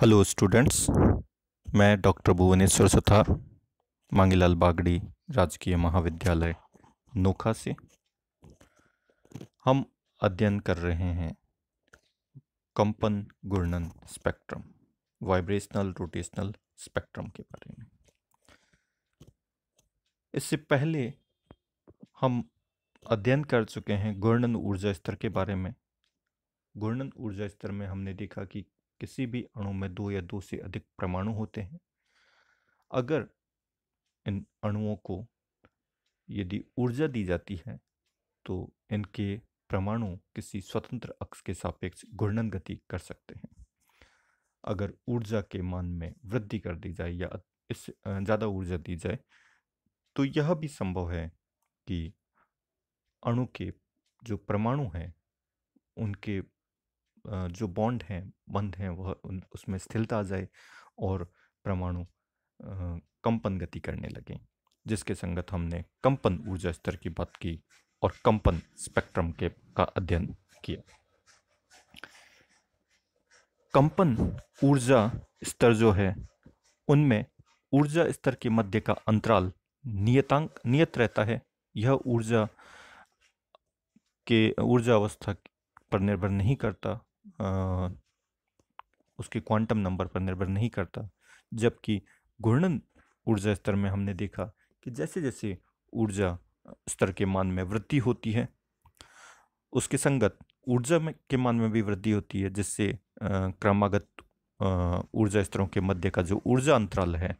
hello students मैं doctor Bhuvneshwar Suthar Mangilal Bagdi राजकीय महाविद्यालय नोखा से हम अध्ययन कर रहे हैं कंपन घूर्णन स्पेक्ट्रम वाइब्रेशनल रोटेशनल स्पेक्ट्रम के बारे में इससे पहले हम अध्ययन कर चुके हैं घूर्णन ऊर्जा स्तर के बारे में घूर्णन ऊर्जा स्तर में हमने देखा कि किसी भी अणु में दो या दो से अधिक परमाणु होते हैं अगर इन अणुओं को यदि ऊर्जा दी जाती है तो इनके परमाणु किसी स्वतंत्र अक्ष के सापेक्ष घूर्णन गति कर सकते हैं अगर ऊर्जा के मान में वृद्धि कर दी जाए या इससे ज़्यादा ऊर्जा दी जाए तो यह भी संभव है कि अणु के जो परमाणु हैं उनके जो बॉन्ड हैं बंध हैं वह उसमें स्थिरता आ जाए और परमाणु कंपन गति करने लगे जिसके संगत हमने कंपन ऊर्जा स्तर की बात की और कंपन स्पेक्ट्रम के का अध्ययन किया कंपन ऊर्जा स्तर जो है उनमें ऊर्जा स्तर के मध्य का अंतराल नियतांक नियत रहता है यह ऊर्जा के ऊर्जा अवस्था पर निर्भर नहीं करता उसके क्वांटम नंबर पर निर्भर नहीं करता जबकि घूर्णन ऊर्जा स्तर में हमने देखा कि जैसे जैसे ऊर्जा स्तर के मान में वृद्धि होती है उसके संगत ऊर्जा में के मान में भी वृद्धि होती है जिससे क्रमागत ऊर्जा स्तरों के मध्य का जो ऊर्जा अंतराल है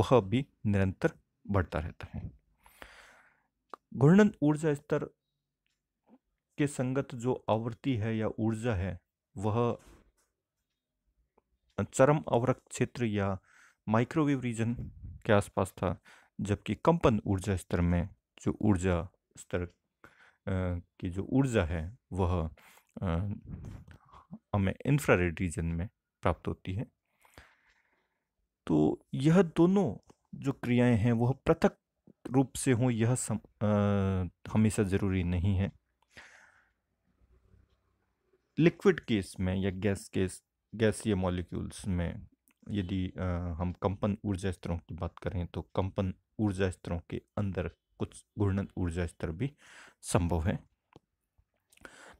वह भी निरंतर बढ़ता रहता है घूर्णन ऊर्जा स्तर उसके संगत जो आवृत्ति है या ऊर्जा है वह चरम अवरक्त क्षेत्र या माइक्रोवेव रीजन के आसपास था जबकि कंपन ऊर्जा स्तर में जो ऊर्जा स्तर की जो ऊर्जा है वह हमें इंफ्रारेड रीजन में प्राप्त होती है तो यह दोनों जो क्रियाएं हैं वह पृथक रूप से हों यह सम, आ, हमेशा ज़रूरी नहीं है लिक्विड केस में या गैस केस गैसीय मॉलिक्यूल्स में यदि हम कंपन ऊर्जा स्तरों की बात करें तो कंपन ऊर्जा स्तरों के अंदर कुछ घूर्णन ऊर्जा स्तर भी संभव है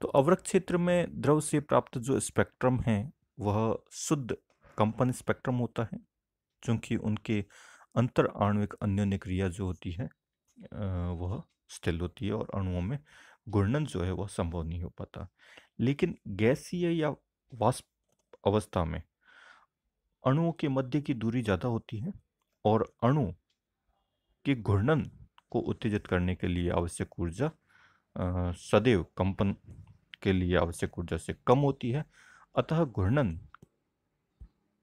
तो अवरक्त क्षेत्र में द्रव से प्राप्त जो स्पेक्ट्रम है वह शुद्ध कंपन स्पेक्ट्रम होता है क्योंकि उनके अंतर आणविक अन्योन्य क्रिया जो होती है वह स्थिर होती है और अणुओं में घूर्णन जो है वह संभव नहीं हो पाता लेकिन गैसीय या वाष्प अवस्था में अणुओं के मध्य की दूरी ज़्यादा होती है और अणु के घूर्णन को उत्तेजित करने के लिए आवश्यक ऊर्जा सदैव कंपन के लिए आवश्यक ऊर्जा से कम होती है अतः घूर्णन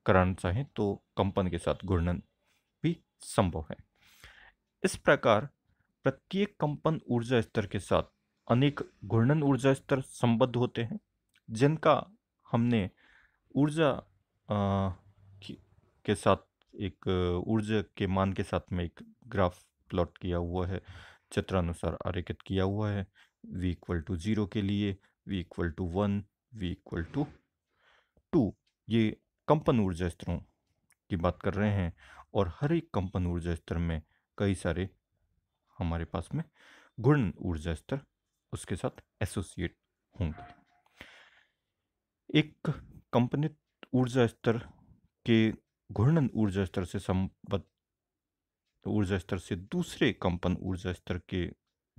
कराना चाहें तो कंपन के साथ घूर्णन भी संभव है इस प्रकार प्रत्येक कंपन ऊर्जा स्तर के साथ अनेक घूर्णन ऊर्जा स्तर संबद्ध होते हैं जिनका हमने ऊर्जा के साथ एक ऊर्जा के मान के साथ में एक ग्राफ प्लॉट किया हुआ है चित्रानुसार आरेखित किया हुआ है v इक्वल टू ज़ीरो के लिए v equal to one v equal to two ये कंपन ऊर्जा स्तरों की बात कर रहे हैं और हर एक कंपन ऊर्जा स्तर में कई सारे हमारे पास में गुण ऊर्जा स्तर उसके साथ एसोसिएट होंगे एक कंपनित ऊर्जा स्तर के घूर्णन ऊर्जा स्तर से संबद्ध ऊर्जा स्तर से दूसरे कंपन ऊर्जा स्तर के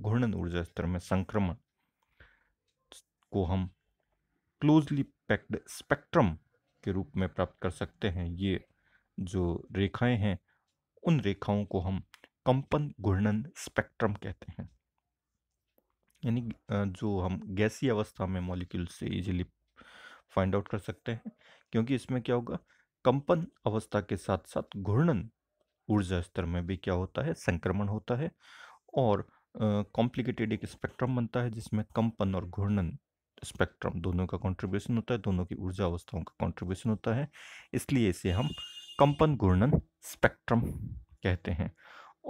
घूर्णन ऊर्जा स्तर में संक्रमण को हम क्लोजली पैक्ड स्पेक्ट्रम के रूप में प्राप्त कर सकते हैं ये जो रेखाएं हैं उन रेखाओं को हम कंपन घूर्णन स्पेक्ट्रम कहते हैं यानी जो हम गैसी अवस्था में मॉलिक्यूल से इजीली फाइंड आउट कर सकते हैं क्योंकि इसमें क्या होगा कंपन अवस्था के साथ साथ घूर्णन ऊर्जा स्तर में भी क्या होता है संक्रमण होता है और कॉम्प्लिकेटेड एक स्पेक्ट्रम बनता है जिसमें कंपन और घूर्णन स्पेक्ट्रम दोनों का कंट्रीब्यूशन होता है दोनों की ऊर्जा अवस्थाओं का कंट्रीब्यूशन होता है इसलिए इसे हम कंपन घूर्णन स्पेक्ट्रम कहते हैं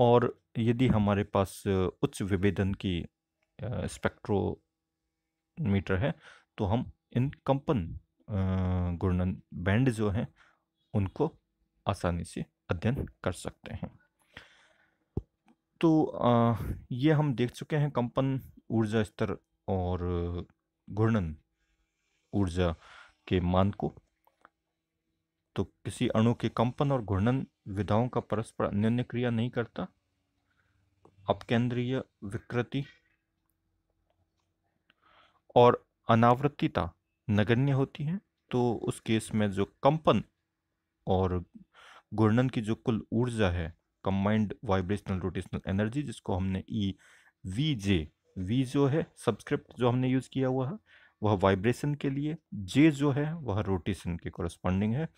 और यदि हमारे पास उच्च विभेदन की स्पेक्ट्रोमीटर है तो हम इन कंपन गुणन बैंड जो हैं उनको आसानी से अध्ययन कर सकते हैं तो ये हम देख चुके हैं कंपन ऊर्जा स्तर और घूर्णन ऊर्जा के मान को तो किसी अणु के कंपन और घूर्णन विधाओं का परस्पर अन्य क्रिया नहीं करता अपकेंद्रीय विकृति और अनावृत्तिता नगण्य होती है तो उस केस में जो कंपन और घूर्णन की जो कुल ऊर्जा है कंबाइंड वाइब्रेशनल रोटेशनल एनर्जी जिसको हमने ई वी जे वी जो है सब्सक्रिप्ट जो हमने यूज़ किया हुआ है वह वाइब्रेशन के लिए जे जो है वह रोटेशन के कॉरस्पॉन्डिंग है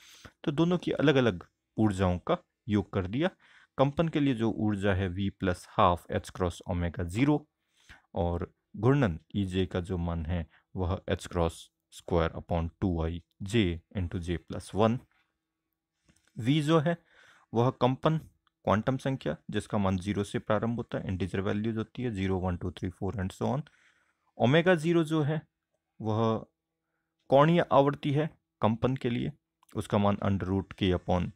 तो दोनों की अलग अलग ऊर्जाओं का योग कर दिया कंपन के लिए जो ऊर्जा है V plus half H cross omega zero और घूर्णन ई e जे का जो मान है वह H cross square upon two I J into J plus one V जो है वह कंपन क्वांटम संख्या जिसका मान जीरो से प्रारंभ होता है इंटीजर वैल्यूज होती है zero one two three four and so on omega zero जो है वह कौणीय आवृत्ति है कंपन के लिए उसका मान अंडर रूट के अपॉन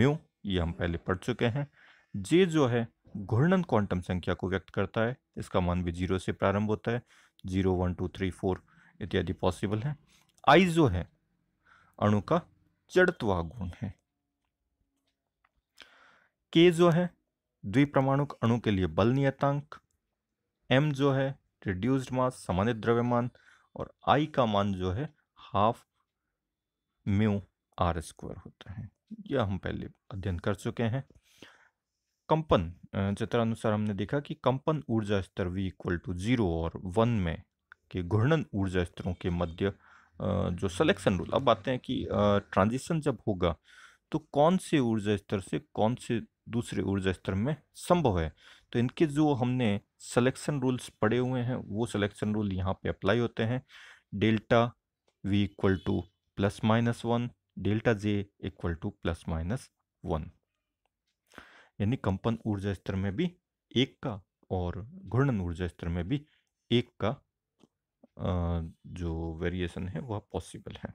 म्यू ये हम पहले पढ़ चुके हैं जे जो है घूर्णन क्वांटम संख्या को व्यक्त करता है इसका मान भी जीरो से प्रारंभ होता है zero one two three four इत्यादि पॉसिबल है आई जो है अणु का जड़त्वा गुण है के जो है द्विप्रमाणुक अणु के लिए बल नियतांक एम जो है रिड्यूस्ड मास सामान्य द्रव्यमान और आई का मान जो है हाफ म्यू आर स्क्वायर होता है यह हम पहले अध्ययन कर चुके हैं कंपन अ, चित्रानुसार हमने देखा कि कंपन ऊर्जा स्तर वी इक्वल टू जीरो और वन में के घूर्णन ऊर्जा स्तरों के मध्य जो सलेक्शन रूल अब आते हैं कि ट्रांजिशन जब होगा तो कौन से ऊर्जा स्तर से कौन से दूसरे ऊर्जा स्तर में संभव है तो इनके जो हमने सिलेक्शन रूल्स पड़े हुए हैं वो सलेक्शन रूल यहाँ पे अप्लाई होते हैं delta v equal to plus minus one delta j equal to plus minus one यानी कंपन ऊर्जा स्तर में भी एक का और घूर्णन ऊर्जा स्तर में भी एक का जो वेरिएशन है वह पॉसिबल है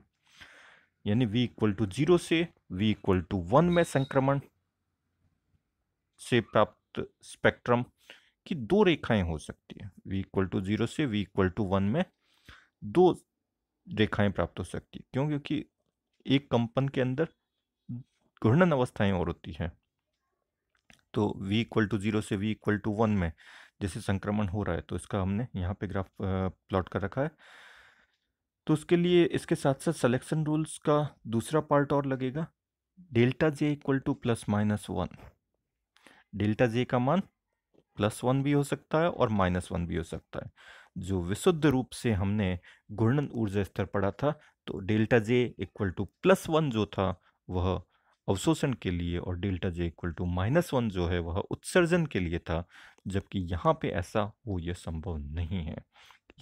यानी v इक्वल टू जीरो से v इक्वल टू वन में संक्रमण से प्राप्त स्पेक्ट्रम की दो रेखाएं हो सकती है v इक्वल टू जीरो से v इक्वल टू वन में दो रेखाएं प्राप्त हो सकती है क्यों क्योंकि एक कंपन के अंदर घूर्णन अवस्थाएं और होती हैं तो v इक्वल टू ज़ीरो से v इक्वल टू वन में जैसे संक्रमण हो रहा है तो इसका हमने यहाँ पे ग्राफ प्लॉट कर रखा है तो उसके लिए इसके साथ साथ सिलेक्शन रूल्स का दूसरा पार्ट और लगेगा delta j equal to plus minus one delta j का मान प्लस वन भी हो सकता है और माइनस वन भी हो सकता है जो विशुद्ध रूप से हमने घूर्णन ऊर्जा स्तर पढ़ा था तो delta j equal to plus one जो था वह अवशोषण के लिए और delta j equal to minus one जो है वह उत्सर्जन के लिए था जबकि यहाँ पे ऐसा हो यह संभव नहीं है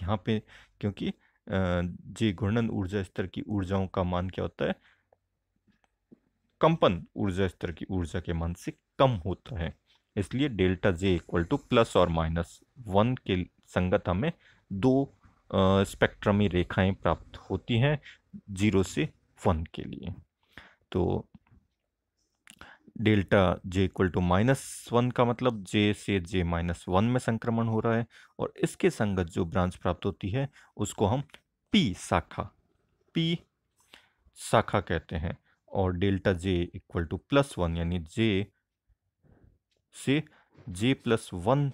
यहाँ पे क्योंकि जे घूर्णन ऊर्जा स्तर की ऊर्जाओं का मान क्या होता है कंपन ऊर्जा स्तर की ऊर्जा के मान से कम होता है इसलिए delta j equal to plus और माइनस वन के संगत हमें दो स्पेक्ट्रमी रेखाएं प्राप्त होती हैं जीरो से वन के लिए तो delta j equal to minus one का मतलब जे से जे माइनस वन में संक्रमण हो रहा है और इसके संगत जो ब्रांच प्राप्त होती है उसको हम पी शाखा पी शाखा कहते हैं और delta j equal to plus one यानी जे से जे प्लस वन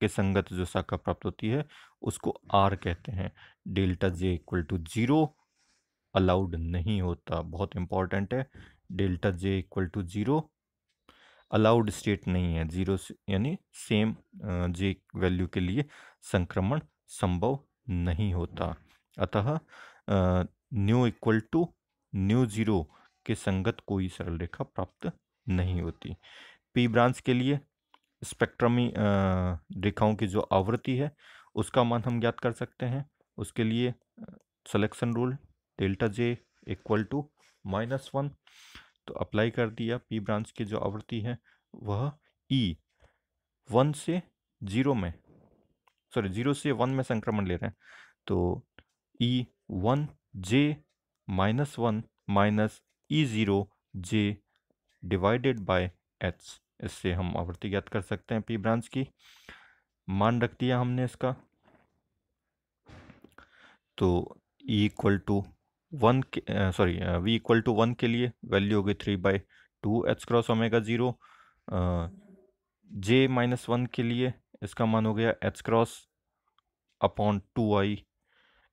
के संगत जो शाखा प्राप्त होती है उसको आर कहते हैं delta j equal to zero allowed नहीं होता बहुत इंपॉर्टेंट है delta j equal to zero allowed state नहीं है जीरो से यानी सेम जे वैल्यू के लिए संक्रमण संभव नहीं होता अतः nu equal to nu zero के संगत कोई सरल रेखा प्राप्त नहीं होती पी ब्रांच के लिए स्पेक्ट्रमी रेखाओं की जो आवृत्ति है उसका मान हम ज्ञात कर सकते हैं उसके लिए selection rule delta j equal to minus one तो अप्लाई कर दिया पी ब्रांच की जो आवृत्ति है वह ई e, वन से जीरो में सॉरी जीरो से वन में संक्रमण ले रहे हैं तो E e one j minus one minus E zero j divided by h इससे हम आवृत्ति ज्ञात कर सकते हैं पी ब्रांच की मान रख दिया हमने इसका तो E equal to one sorry v equal to one के लिए वैल्यू हो गई three by two h cross omega zero j minus one के लिए इसका मान हो गया h cross upon two I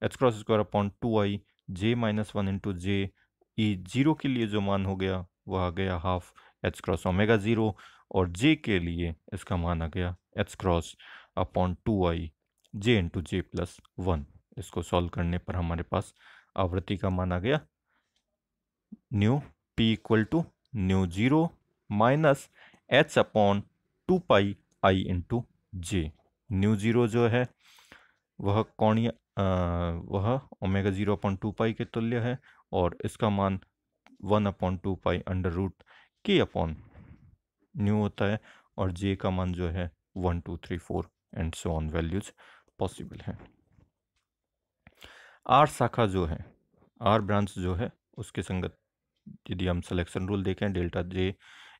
h cross square upon two I j minus one into j E zero के लिए जो मान हो गया वह आ गया half H cross omega zero और जे के लिए इसका मान आ गया h cross upon two I J into J plus one इसको सॉल्व करने पर हमारे पास आवृत्ति का मान आ गया nu P equal to nu zero minus h upon two pi I into j nu zero जो है वह कोणीय वह omega zero upon two pi के तुल्य है और इसका मान one upon two pi under root के अपॉन न्यू होता है और जे का मान जो है one two three four and so on values possible है आर शाखा जो है आर ब्रांच जो है उसके संगत यदि हम सिलेक्शन रूल देखें delta j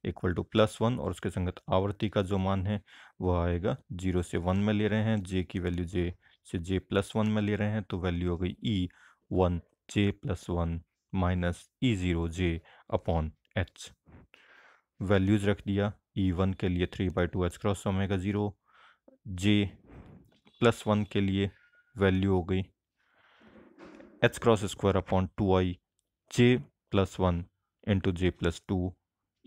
equal to plus one और उसके संगत आवर्ती का जो मान है वह आएगा जीरो से वन में ले रहे हैं जे की वैल्यू जे से जे प्लस वन में ले रहे हैं तो वैल्यू हो गई E e one j plus one minus E zero j upon h values रख दिया ई e वन के लिए three by two h cross omega zero j plus one के लिए वैल्यू हो गई h cross square upon two I j plus one into J plus two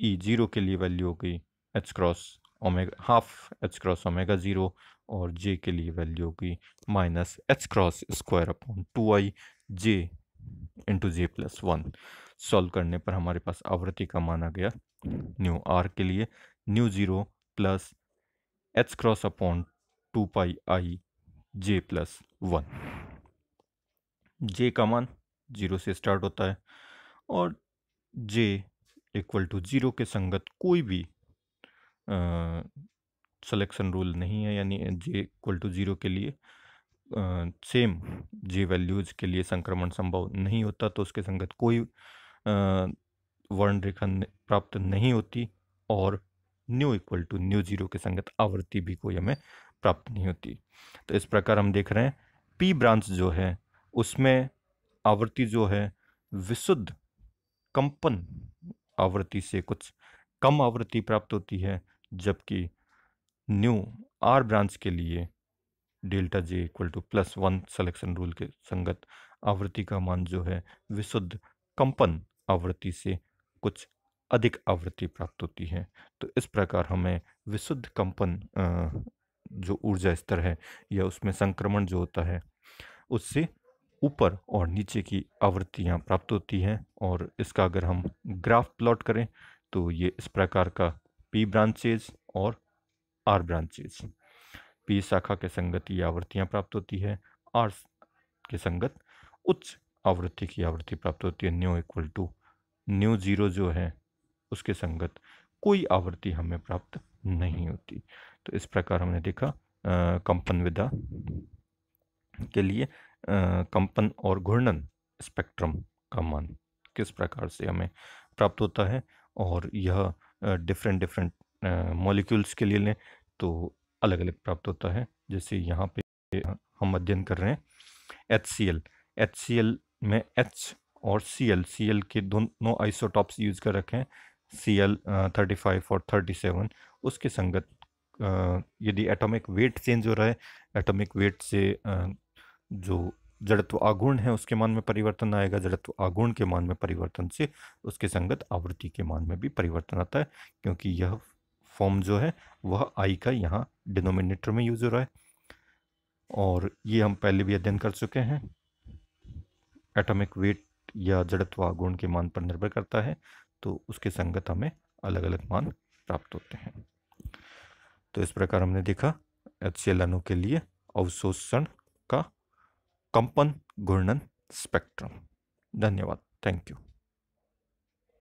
E zero के लिए वैल्यू हो गई h cross omega half H cross omega zero और j के लिए वैल्यू हो गई minus h cross square upon two I J into J plus one solve करने पर हमारे पास आवृत्ति का माना गया न्यू आर के लिए nu zero plus h cross upon two pi I j plus one j का मान ज़ीरो से स्टार्ट होता है और जे इक्वल टू ज़ीरो के संगत कोई भी सिलेक्शन रूल नहीं है यानी जे इक्वल टू ज़ीरो के लिए सेम जे वैल्यूज़ के लिए संक्रमण संभव नहीं होता तो उसके संगत कोई वर्ण रेखा प्राप्त नहीं होती और nu equal to nu zero के संगत आवृत्ति भी कोई हमें प्राप्त नहीं होती तो इस प्रकार हम देख रहे हैं पी ब्रांच जो है उसमें आवृत्ति जो है विशुद्ध कंपन आवृत्ति से कुछ कम आवृत्ति प्राप्त होती है जबकि न्यू आर ब्रांच के लिए delta j equal to plus one selection rule के संगत आवृत्ति का मान जो है विशुद्ध कंपन आवृत्ति से कुछ अधिक आवृत्ति प्राप्त होती है तो इस प्रकार हमें विशुद्ध कंपन जो ऊर्जा स्तर है या उसमें संक्रमण जो होता है उससे ऊपर और नीचे की आवृत्तियाँ प्राप्त होती हैं और इसका अगर हम ग्राफ प्लॉट करें तो ये इस प्रकार का पी ब्रांचेज और आर ब्रांचेज पी शाखा के संगत ये आवृत्तियाँ प्राप्त होती है आर के संगत उच्च आवृत्ति की आवृत्ति प्राप्त होती है nu equal to nu zero जो है उसके संगत कोई आवृत्ति हमें प्राप्त नहीं होती तो इस प्रकार हमने देखा कंपन विदा के लिए कंपन और घूर्णन स्पेक्ट्रम का मान किस प्रकार से हमें प्राप्त होता है और यह डिफरेंट डिफरेंट मॉलिक्यूल्स के लिए लें तो अलग अलग प्राप्त होता है जैसे यहाँ पे हम अध्ययन कर रहे हैं H C L H C L में एच और सी एल सी एल के दोनों आइसोटॉप्स यूज़ कर रखे हैं सी एल थर्टी फाइव और थर्टी सेवन उसके संगत यदि एटॉमिक वेट चेंज हो रहा है एटॉमिक वेट से जो जड़त्व आगुण है उसके मान में परिवर्तन आएगा जड़त्व आगुण के मान में परिवर्तन से उसके संगत आवृत्ति के मान में भी परिवर्तन आता है क्योंकि यह फॉर्म जो है वह आई का यहाँ डिनोमिनेटर में यूज हो रहा है और ये हम पहले भी अध्ययन कर चुके हैं एटॉमिक वेट या जड़त्व आगुण के मान पर निर्भर करता है तो उसके संगत हमें अलग अलग मान प्राप्त होते हैं तो इस प्रकार हमने देखा एच के लिए अवशोषण का कंपन घूर्णन स्पेक्ट्रम धन्यवाद थैंक यू